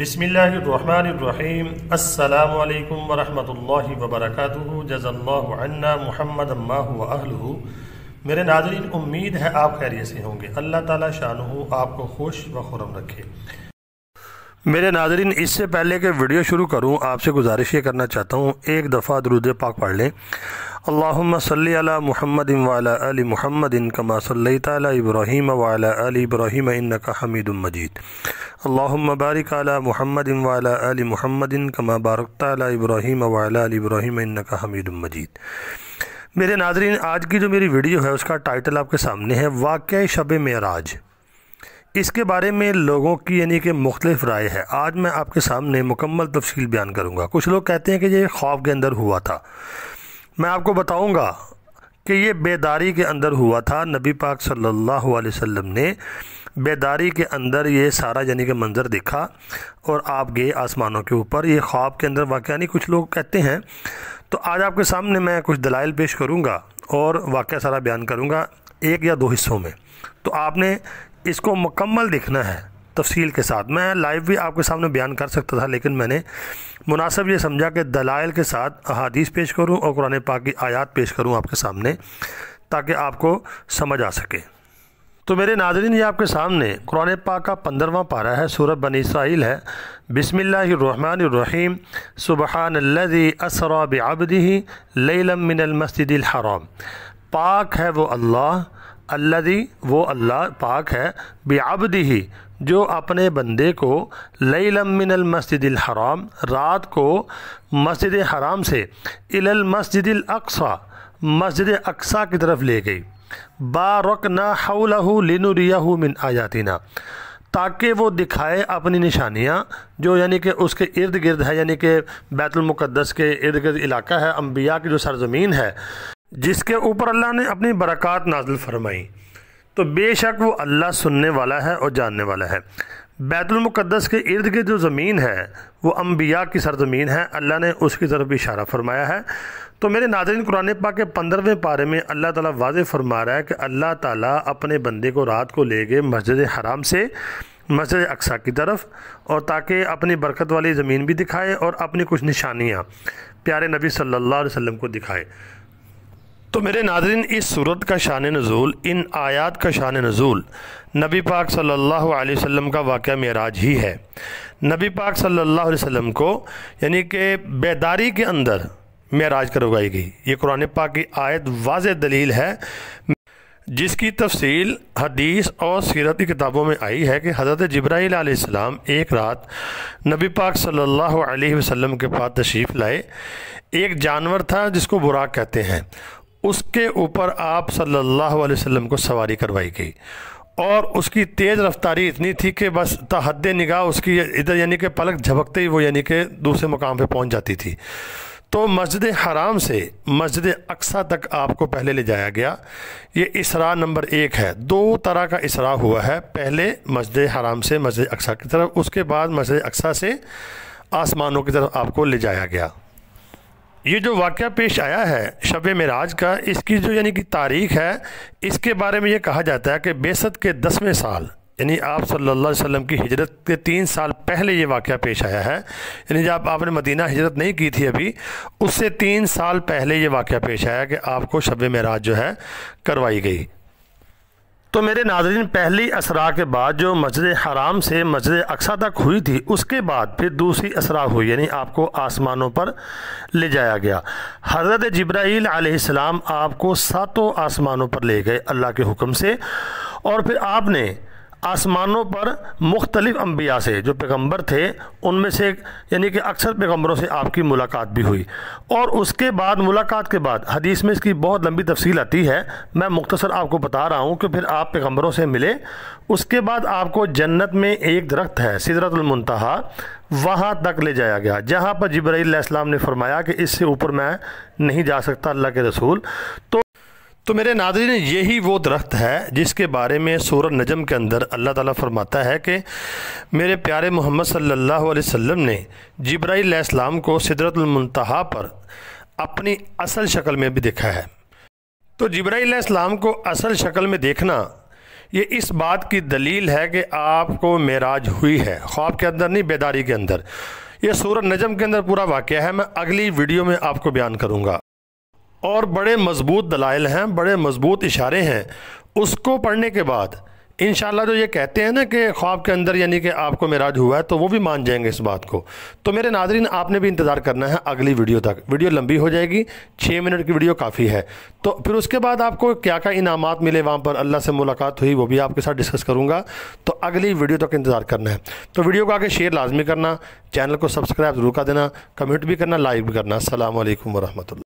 बिसमीम अल्लाम वरहमल वबरक जज़ल्ला महमद अम्मा मेरे नाजरीन उम्मीद है आप खैरियत से होंगे अल्लाह ताला शाह आपको खुश व खुरम रखे मेरे नाजरीन इससे पहले कि वीडियो शुरू करूँ आपसे गुजारिश ये करना चाहता हूँ एक दफ़ा दरुद पाक पढ़ लें अल्लाम सल महमद वाली महमद कमा सल्ला इब्राहीम वाली इब्राहीम इनका हमीद मजीद अल्लाम बारिक अला महमद वाली महमद कमा बारकता इब्राहीम वाली इब्राहीम इनका हमीद मजीद मेरे नाजरीन आज की जो मेरी वीडियो है उसका टाइटल आपके सामने है वाक़ शब मराज इसके बारे में लोगों की यानी कि मुख्तलिफ राय है आज मैं आपके सामने मुकम्मल तफसील बयान करूँगा कुछ लोग कहते हैं कि ये ख्वाब के अंदर हुआ था मैं आपको बताऊंगा कि ये बेदारी के अंदर हुआ था नबी पाक सल्लल्लाहु अलैहि वसल्लम ने बेदारी के अंदर ये सारा यानी कि मंज़र देखा और आप गए आसमानों के ऊपर ये ख्वाब के अंदर वाक़ नहीं कुछ लोग कहते हैं तो आज आपके सामने मैं कुछ दलाइल पेश करूँगा और वाक़ सारा बयान करूँगा एक या दो हिस्सों में तो आपने इसको मुकम्मल देखना है तफसील के साथ मैं लाइव भी आपके सामने बयान कर सकता था लेकिन मैंने मुनासब ये समझा कि दलाइल के साथ अहादीस पेश करूँ और कुरान पाक की आयात पेश करूँ आपके सामने ताकि आपको समझ आ सके तो मेरे नाजरन ये आपके सामने कुरान पाक का पंद्रवा पारा है सूरत बन इसराइल है बिसमीम सुबहानल्लि असरा बबदी लमिनमसदिल हराम पाक है वो अल्लाह अल्लादी वो अल्लाह पाक है बेआबदी ही जो अपने बंदे को लई मस्जिद हराम रात को मस्जिद हराम से इलल मस्जिद अक्सा मस्जिद अक्सा की तरफ ले गई बारक ना हौलहू लिनुरियाहू मिन आयातिना ताकि वो दिखाए अपनी निशानियाँ जो यानी कि उसके इर्द गिर्द है यानी कि बैतुलमक़दस के इर्द गिर्द इलाका है अम्बिया की जो सरजमीन है जिसके ऊपर अल्लाह ने अपनी बरक़ात नाजिल फरमाई तो बेशक वो अल्लाह सुनने वाला है और जानने वाला है बैतुलमक़दस के इर्द गिर्द जो ज़मीन है वो अम्बिया की सरजमीन है अल्लाह ने उसकी तरफ इशारा फरमाया है तो मेरे नाजरन कुरान पाक के पंद्रहवें पारे में अल्लाह ताला वाज फरमा रहा है कि अल्लाह ताला अपने बंदे को रात को ले गए मस्जिद हराम से मस्जिद अक्सा की तरफ और ताकि अपनी बरकत वाली ज़मीन भी दिखाए और अपनी कुछ निशानियाँ प्यारे नबी सल्लल्लाहु अलैहि वसल्लम को दिखाए तो मेरे नादरन इस सूरत का शान नज़ूल इन आयात का शान नज़ूल नबी पाक सल्लल्लाहु अलैहि वसल्लम का वाक़ मराज ही है नबी पाक सल्लल्लाहु अलैहि वसल्लम को यानी कि बेदारी के अंदर मराज करवाई गई ये कुरान पाक की आयत वाज दलील है जिसकी तफसील हदीस और सीरत की किताबों में आई है कि हज़रत जब्राईल एक रात नबी पाक सल्लल्लाहु अलैहि वसल्लम के पास तशरीफ़ लाए एक जानवर था जिसको बुराक कहते हैं उसके ऊपर आप सल्लल्लाहु अलैहि वसल्लम को सवारी करवाई गई और उसकी तेज़ रफ्तारी इतनी थी कि बस तहद निगाह उसकी इधर यानी कि पलक झपकते ही वो यानी कि दूसरे मुकाम पे पहुंच जाती थी तो मस्जिद हराम से मस्जिद अक्सा तक आपको पहले ले जाया गया ये इसरा नंबर एक है दो तरह का इसरा हुआ है पहले मस्जिद हराम से मस्जिद अक्सा की तरफ उसके बाद मस्जिद अक्सा से आसमानों की तरफ आपको ले जाया गया ये जो वाक़ पेश आया है शब मराज का इसकी जो यानी कि तारीख़ है इसके बारे में ये कहा जाता है कि बेसत के दसवें साल यानी आप सल्ला वसम की हिजरत के तीन साल पहले ये वाक़ पेश आया है यानी जब आपने मदीना हिजरत नहीं की थी अभी उससे तीन साल पहले ये वाक़ पेश आया कि आपको शब मराज जो है करवाई गई तो मेरे नाजरीन पहली असरा के बाद जो मस्जिद हराम से मस्जिद अक्सा तक हुई थी उसके बाद फिर दूसरी असरा हुई यानी आपको आसमानों पर ले जाया गया हज़रत जब्राईल आसमाम आपको सातों आसमानों पर ले गए अल्लाह के हुक्म से और फिर आपने आसमानों पर मुख्तलिफ अम्बिया से जो पैगम्बर थे उनमें से यानी कि अक्सर पैगम्बरों से आपकी मुलाकात भी हुई और उसके बाद मुलाकात के बाद हदीस में इसकी बहुत लंबी तफसील आती है मैं मुख्तसर आपको बता रहा हूँ कि फिर आप पैगम्बरों से मिले उसके बाद आपको जन्नत में एक दरख्त है सिदरतलमतहा वहाँ तक ले जाया गया जहाँ पर जबरील ने फरमाया कि इससे ऊपर मैं नहीं जा सकता अल्लाह के रसूल तो तो मेरे नादरीन यही वो दरख्त है जिसके बारे में सूर नजम के अंदर अल्लाह ताला फरमाता है कि मेरे प्यारे मोहम्मद सल्लल्लाहु अलैहि वसल्लम ने जब्राईसम को सिदरतमतहा पर अपनी असल शक्ल में भी देखा है तो जब्राईसम को असल शक्ल में देखना ये इस बात की दलील है कि आपको मेराज हुई है ख्वाब के अंदर नहीं बेदारी के अंदर यह सूर नजम के अंदर पूरा वाक़ है मैं अगली वीडियो में आपको बयान करूँगा और बड़े मज़बूत दलाइल हैं बड़े मज़बूत इशारे हैं उसको पढ़ने के बाद इन जो ये कहते हैं ना कि ख्वाब के अंदर यानी कि आपको मेराज हुआ है तो वो भी मान जाएंगे इस बात को तो मेरे नाजरीन आपने भी इंतज़ार करना है अगली वीडियो तक वीडियो लंबी हो जाएगी छः मिनट की वीडियो काफ़ी है तो फिर उसके बाद आपको क्या क्या इनाम मिले वहाँ पर अल्लाह से मुलाकात हुई वो भी आपके साथ डिस्कस करूँगा तो अगली वीडियो तक इंतज़ार करना है तो वीडियो को आगे शेयर लाजमी करना चैनल को सब्सक्राइब ज़रूर कर देना कमेंट भी करना लाइक भी करना असल वरहमल